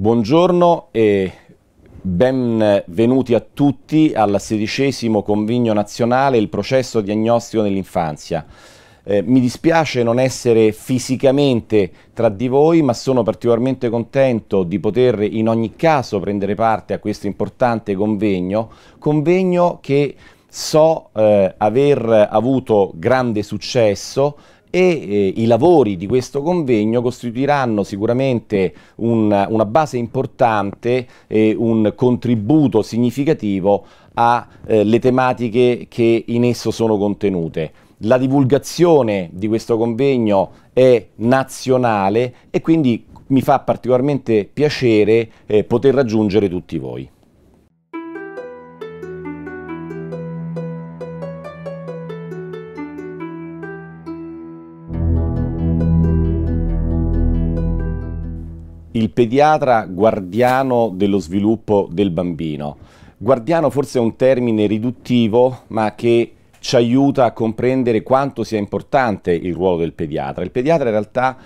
Buongiorno e benvenuti a tutti al sedicesimo convegno nazionale Il processo diagnostico nell'infanzia. Eh, mi dispiace non essere fisicamente tra di voi, ma sono particolarmente contento di poter in ogni caso prendere parte a questo importante convegno, convegno che so eh, aver avuto grande successo e eh, i lavori di questo convegno costituiranno sicuramente un, una base importante e un contributo significativo alle eh, tematiche che in esso sono contenute. La divulgazione di questo convegno è nazionale e quindi mi fa particolarmente piacere eh, poter raggiungere tutti voi. pediatra guardiano dello sviluppo del bambino. Guardiano forse è un termine riduttivo, ma che ci aiuta a comprendere quanto sia importante il ruolo del pediatra. Il pediatra in realtà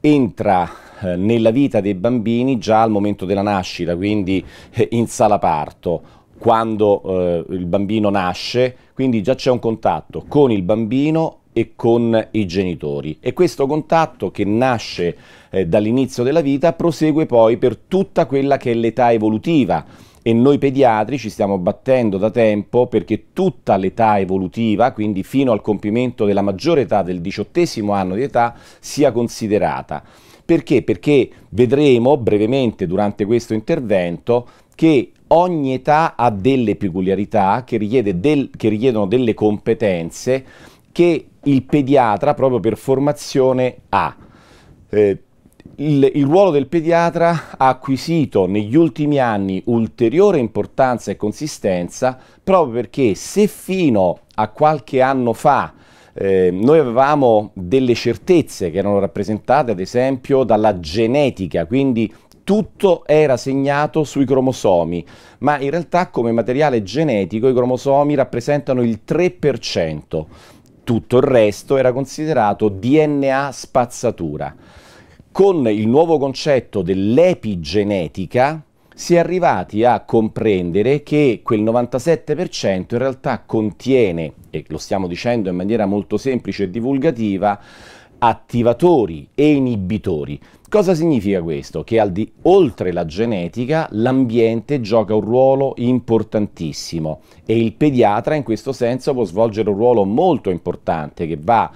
entra eh, nella vita dei bambini già al momento della nascita, quindi eh, in sala parto, quando eh, il bambino nasce, quindi già c'è un contatto con il bambino e con i genitori. E questo contatto che nasce eh, dall'inizio della vita prosegue poi per tutta quella che è l'età evolutiva e noi pediatri ci stiamo battendo da tempo perché tutta l'età evolutiva, quindi fino al compimento della maggiore età del diciottesimo anno di età, sia considerata. Perché? Perché vedremo brevemente durante questo intervento che ogni età ha delle peculiarità che, richiede del, che richiedono delle competenze che il pediatra, proprio per formazione, ha. Eh, il, il, ruolo del pediatra ha acquisito negli ultimi anni ulteriore importanza e consistenza proprio perché se fino a qualche anno fa eh, noi avevamo delle certezze che erano rappresentate ad esempio dalla genetica, quindi tutto era segnato sui cromosomi, ma in realtà come materiale genetico i cromosomi rappresentano il 3% tutto il resto era considerato DNA spazzatura. Con il nuovo concetto dell'epigenetica si è arrivati a comprendere che quel 97% in realtà contiene, e lo stiamo dicendo in maniera molto semplice e divulgativa, attivatori e inibitori. Cosa significa questo? Che al di oltre la genetica l'ambiente gioca un ruolo importantissimo e il pediatra in questo senso può svolgere un ruolo molto importante che va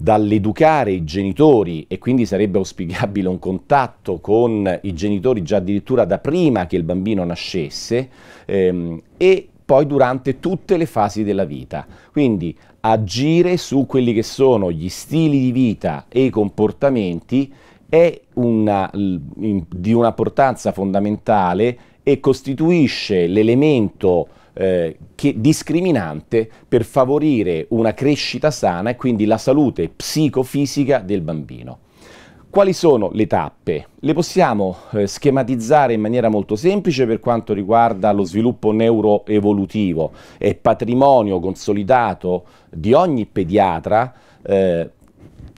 dall'educare i genitori e quindi sarebbe auspicabile un contatto con i genitori già addirittura da prima che il bambino nascesse ehm, e poi durante tutte le fasi della vita. Quindi agire su quelli che sono gli stili di vita e i comportamenti è una, di una importanza fondamentale e costituisce l'elemento eh, discriminante per favorire una crescita sana e quindi la salute psicofisica del bambino. Quali sono le tappe? Le possiamo eh, schematizzare in maniera molto semplice per quanto riguarda lo sviluppo neuroevolutivo. È patrimonio consolidato di ogni pediatra eh,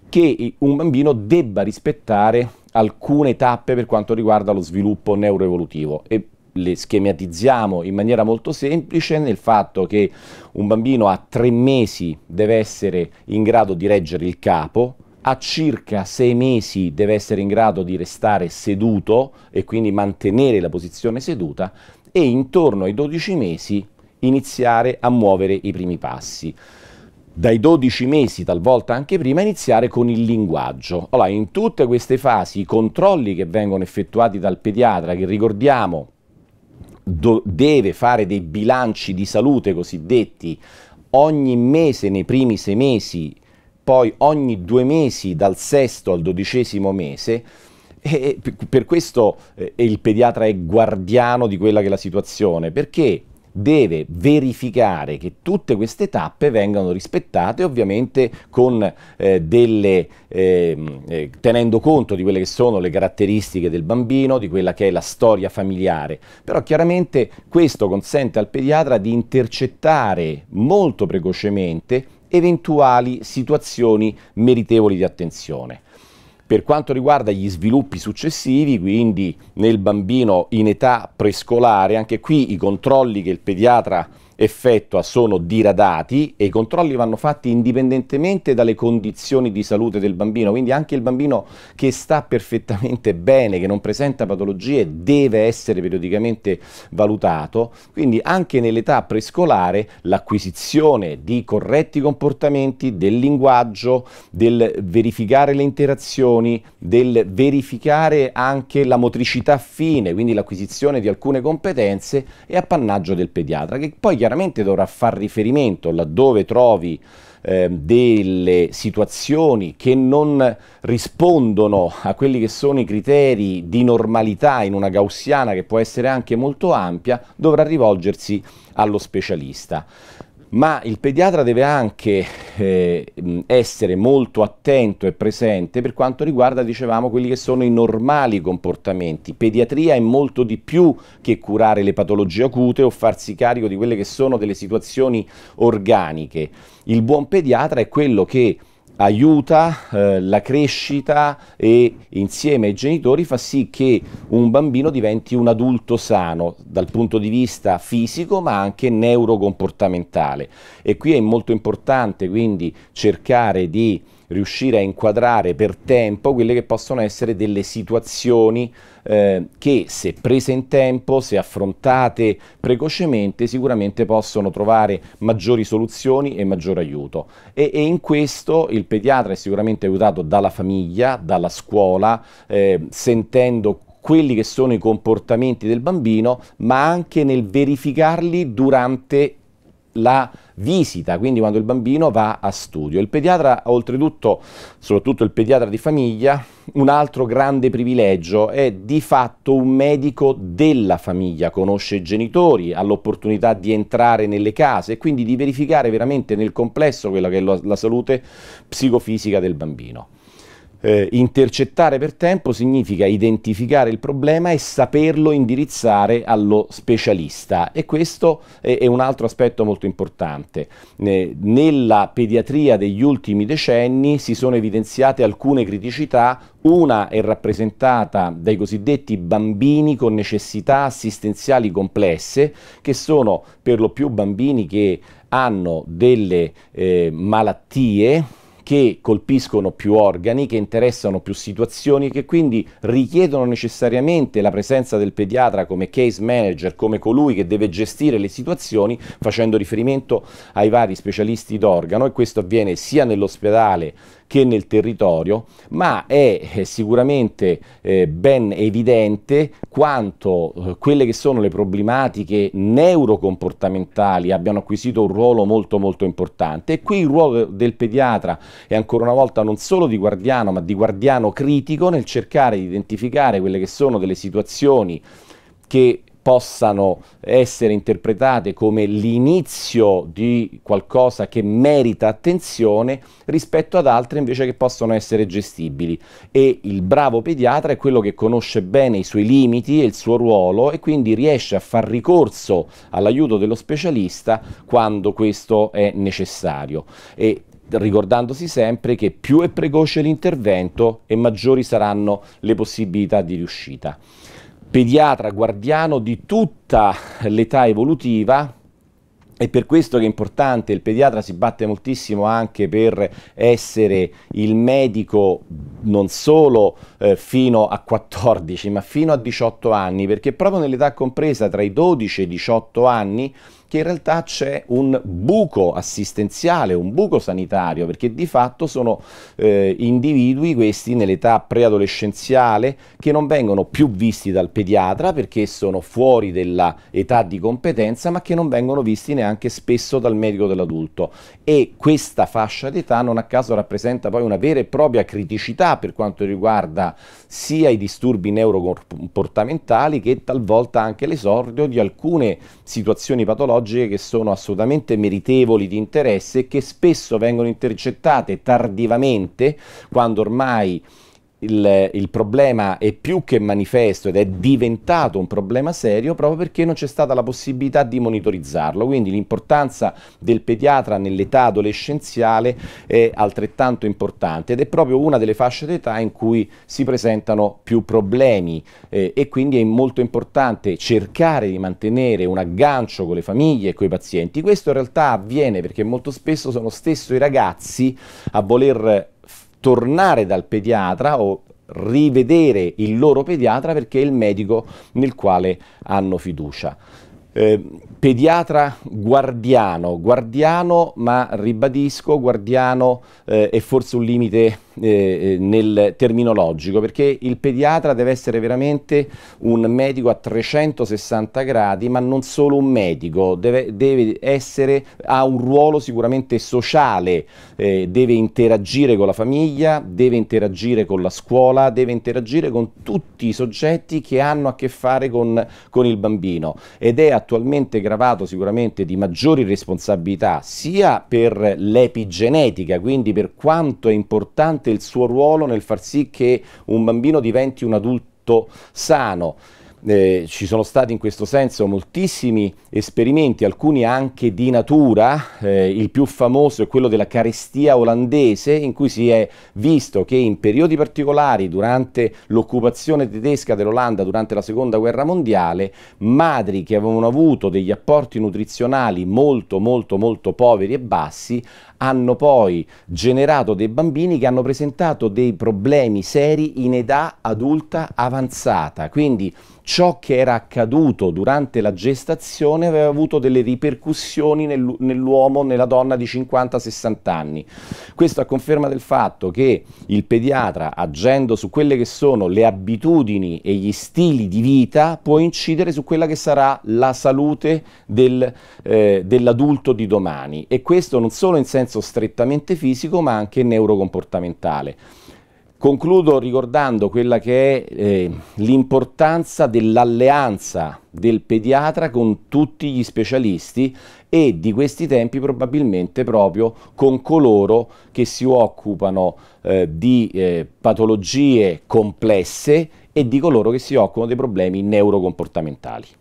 che un bambino debba rispettare alcune tappe per quanto riguarda lo sviluppo neuroevolutivo e le schematizziamo in maniera molto semplice nel fatto che un bambino a tre mesi deve essere in grado di reggere il capo, a circa sei mesi deve essere in grado di restare seduto e quindi mantenere la posizione seduta e intorno ai 12 mesi iniziare a muovere i primi passi. Dai 12 mesi, talvolta anche prima, iniziare con il linguaggio. Allora, in tutte queste fasi, i controlli che vengono effettuati dal pediatra, che ricordiamo deve fare dei bilanci di salute cosiddetti ogni mese nei primi sei mesi poi ogni due mesi dal sesto al dodicesimo mese. E per questo eh, il pediatra è guardiano di quella che è la situazione, perché deve verificare che tutte queste tappe vengano rispettate, ovviamente con, eh, delle, ehm, eh, tenendo conto di quelle che sono le caratteristiche del bambino, di quella che è la storia familiare. Però chiaramente questo consente al pediatra di intercettare molto precocemente eventuali situazioni meritevoli di attenzione. Per quanto riguarda gli sviluppi successivi, quindi nel bambino in età prescolare, anche qui i controlli che il pediatra effettua sono diradati e i controlli vanno fatti indipendentemente dalle condizioni di salute del bambino, quindi anche il bambino che sta perfettamente bene, che non presenta patologie, deve essere periodicamente valutato, quindi anche nell'età prescolare l'acquisizione di corretti comportamenti, del linguaggio, del verificare le interazioni, del verificare anche la motricità fine, quindi l'acquisizione di alcune competenze è appannaggio del pediatra, che poi chiaramente chiaramente dovrà far riferimento laddove trovi eh, delle situazioni che non rispondono a quelli che sono i criteri di normalità in una gaussiana che può essere anche molto ampia, dovrà rivolgersi allo specialista ma il pediatra deve anche eh, essere molto attento e presente per quanto riguarda, dicevamo, quelli che sono i normali comportamenti. Pediatria è molto di più che curare le patologie acute o farsi carico di quelle che sono delle situazioni organiche. Il buon pediatra è quello che aiuta eh, la crescita e insieme ai genitori fa sì che un bambino diventi un adulto sano dal punto di vista fisico ma anche neurocomportamentale e qui è molto importante quindi cercare di riuscire a inquadrare per tempo quelle che possono essere delle situazioni eh, che se prese in tempo, se affrontate precocemente, sicuramente possono trovare maggiori soluzioni e maggior aiuto. E, e in questo il pediatra è sicuramente aiutato dalla famiglia, dalla scuola, eh, sentendo quelli che sono i comportamenti del bambino, ma anche nel verificarli durante la visita, quindi quando il bambino va a studio. Il pediatra, oltretutto, soprattutto il pediatra di famiglia, un altro grande privilegio è di fatto un medico della famiglia, conosce i genitori, ha l'opportunità di entrare nelle case e quindi di verificare veramente nel complesso quella che è la, la salute psicofisica del bambino. Eh, intercettare per tempo significa identificare il problema e saperlo indirizzare allo specialista e questo è, è un altro aspetto molto importante. Eh, nella pediatria degli ultimi decenni si sono evidenziate alcune criticità, una è rappresentata dai cosiddetti bambini con necessità assistenziali complesse, che sono per lo più bambini che hanno delle eh, malattie che colpiscono più organi, che interessano più situazioni e che quindi richiedono necessariamente la presenza del pediatra come case manager, come colui che deve gestire le situazioni facendo riferimento ai vari specialisti d'organo e questo avviene sia nell'ospedale che nel territorio, ma è eh, sicuramente eh, ben evidente quanto eh, quelle che sono le problematiche neurocomportamentali abbiano acquisito un ruolo molto molto importante e qui il ruolo del pediatra è ancora una volta non solo di guardiano, ma di guardiano critico nel cercare di identificare quelle che sono delle situazioni che possano essere interpretate come l'inizio di qualcosa che merita attenzione rispetto ad altre invece che possono essere gestibili e il bravo pediatra è quello che conosce bene i suoi limiti e il suo ruolo e quindi riesce a far ricorso all'aiuto dello specialista quando questo è necessario e ricordandosi sempre che più è precoce l'intervento e maggiori saranno le possibilità di riuscita pediatra guardiano di tutta l'età evolutiva, è per questo che è importante, il pediatra si batte moltissimo anche per essere il medico non solo eh, fino a 14, ma fino a 18 anni, perché proprio nell'età compresa tra i 12 e i 18 anni che in realtà c'è un buco assistenziale, un buco sanitario, perché di fatto sono eh, individui questi nell'età preadolescenziale che non vengono più visti dal pediatra perché sono fuori dell'età di competenza, ma che non vengono visti neanche spesso dal medico dell'adulto. E questa fascia d'età non a caso rappresenta poi una vera e propria criticità per quanto riguarda sia i disturbi neurocomportamentali che talvolta anche l'esordio di alcune situazioni patologiche che sono assolutamente meritevoli di interesse e che spesso vengono intercettate tardivamente quando ormai il, il, problema è più che manifesto ed è diventato un problema serio proprio perché non c'è stata la possibilità di monitorizzarlo. Quindi l'importanza del pediatra nell'età adolescenziale è altrettanto importante ed è proprio una delle fasce d'età in cui si presentano più problemi eh, e quindi è molto importante cercare di mantenere un aggancio con le famiglie e con i pazienti. Questo in realtà avviene perché molto spesso sono stesso i ragazzi a voler tornare dal pediatra o rivedere il loro pediatra perché è il medico nel quale hanno fiducia. Eh, pediatra guardiano, guardiano ma ribadisco, guardiano eh, è forse un limite eh, eh, nel terminologico, perché il pediatra deve essere veramente un medico a 360 gradi, ma non solo un medico, deve, deve essere, ha un ruolo sicuramente sociale, eh, deve interagire con la famiglia, deve interagire con la scuola, deve interagire con tutti i soggetti che hanno a che fare con, con il bambino ed è attualmente gravato sicuramente di maggiori responsabilità sia per l'epigenetica, quindi per quanto è importante importante il suo ruolo nel far sì che un bambino diventi un adulto sano. Eh, ci sono stati in questo senso moltissimi esperimenti, alcuni anche di natura, eh, il più famoso è quello della carestia olandese, in cui si è visto che in periodi particolari, durante l'occupazione tedesca dell'Olanda, durante la seconda guerra mondiale, madri che avevano avuto degli apporti nutrizionali molto molto molto poveri e bassi hanno poi generato dei bambini che hanno presentato dei problemi seri in età adulta avanzata. Quindi ciò che era accaduto durante la gestazione aveva avuto delle ripercussioni nel, nell'uomo, nella donna di 50-60 anni. Questo a conferma del fatto che il pediatra, agendo su quelle che sono le abitudini e gli stili di vita, può incidere su quella che sarà la salute del, eh, dell'adulto di domani. E questo non solo in senso senso strettamente fisico ma anche neurocomportamentale. Concludo ricordando quella che è eh, l'importanza dell'alleanza del pediatra con tutti gli specialisti e di questi tempi probabilmente proprio con coloro che si occupano eh, di eh, patologie complesse e di coloro che si occupano dei problemi neurocomportamentali.